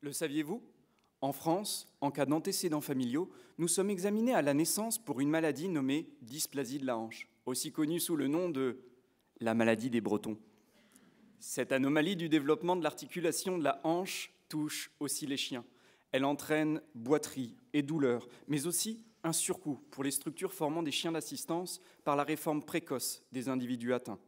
Le saviez-vous En France, en cas d'antécédents familiaux, nous sommes examinés à la naissance pour une maladie nommée dysplasie de la hanche, aussi connue sous le nom de la maladie des Bretons. Cette anomalie du développement de l'articulation de la hanche touche aussi les chiens. Elle entraîne boiterie et douleur, mais aussi un surcoût pour les structures formant des chiens d'assistance par la réforme précoce des individus atteints.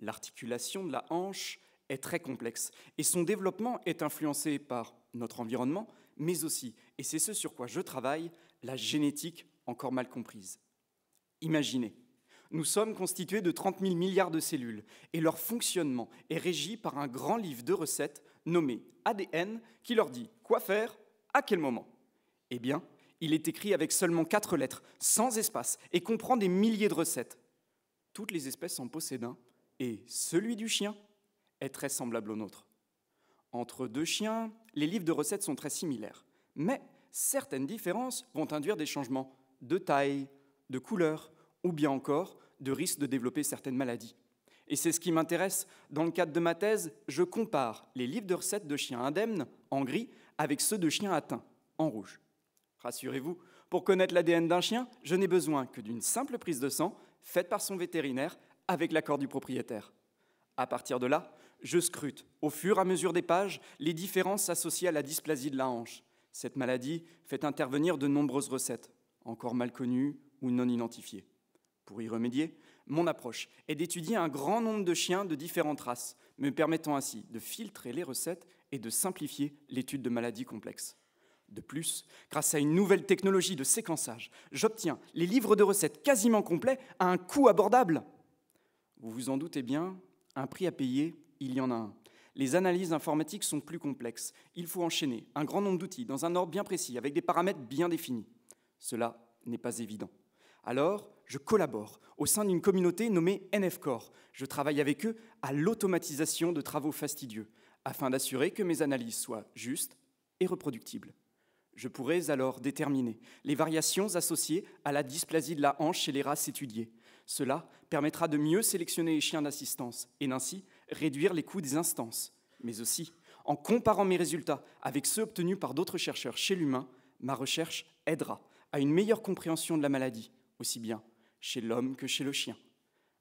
L'articulation de la hanche est très complexe et son développement est influencé par notre environnement, mais aussi, et c'est ce sur quoi je travaille, la génétique encore mal comprise. Imaginez, nous sommes constitués de 30 000 milliards de cellules et leur fonctionnement est régi par un grand livre de recettes nommé ADN qui leur dit quoi faire, à quel moment. Eh bien, il est écrit avec seulement quatre lettres, sans espace, et comprend des milliers de recettes. Toutes les espèces en possèdent un, et celui du chien est très semblable au nôtre. Entre deux chiens, les livres de recettes sont très similaires, mais certaines différences vont induire des changements de taille, de couleur ou bien encore de risque de développer certaines maladies. Et c'est ce qui m'intéresse. Dans le cadre de ma thèse, je compare les livres de recettes de chiens indemnes, en gris, avec ceux de chiens atteints, en rouge. Rassurez-vous, pour connaître l'ADN d'un chien, je n'ai besoin que d'une simple prise de sang faite par son vétérinaire avec l'accord du propriétaire. À partir de là, je scrute, au fur et à mesure des pages, les différences associées à la dysplasie de la hanche. Cette maladie fait intervenir de nombreuses recettes, encore mal connues ou non identifiées. Pour y remédier, mon approche est d'étudier un grand nombre de chiens de différentes races, me permettant ainsi de filtrer les recettes et de simplifier l'étude de maladies complexes. De plus, grâce à une nouvelle technologie de séquençage, j'obtiens les livres de recettes quasiment complets à un coût abordable. Vous vous en doutez bien, un prix à payer il y en a un. Les analyses informatiques sont plus complexes. Il faut enchaîner un grand nombre d'outils dans un ordre bien précis, avec des paramètres bien définis. Cela n'est pas évident. Alors, je collabore au sein d'une communauté nommée NFCore. Je travaille avec eux à l'automatisation de travaux fastidieux, afin d'assurer que mes analyses soient justes et reproductibles. Je pourrais alors déterminer les variations associées à la dysplasie de la hanche chez les races étudiées. Cela permettra de mieux sélectionner les chiens d'assistance et d'ainsi réduire les coûts des instances, mais aussi, en comparant mes résultats avec ceux obtenus par d'autres chercheurs chez l'humain, ma recherche aidera à une meilleure compréhension de la maladie, aussi bien chez l'homme que chez le chien.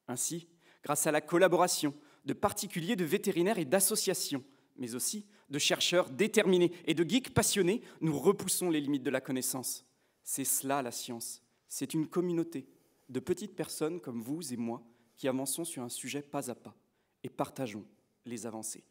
Ainsi, grâce à la collaboration de particuliers, de vétérinaires et d'associations, mais aussi de chercheurs déterminés et de geeks passionnés, nous repoussons les limites de la connaissance. C'est cela la science. C'est une communauté de petites personnes comme vous et moi qui avançons sur un sujet pas à pas et partageons les avancées.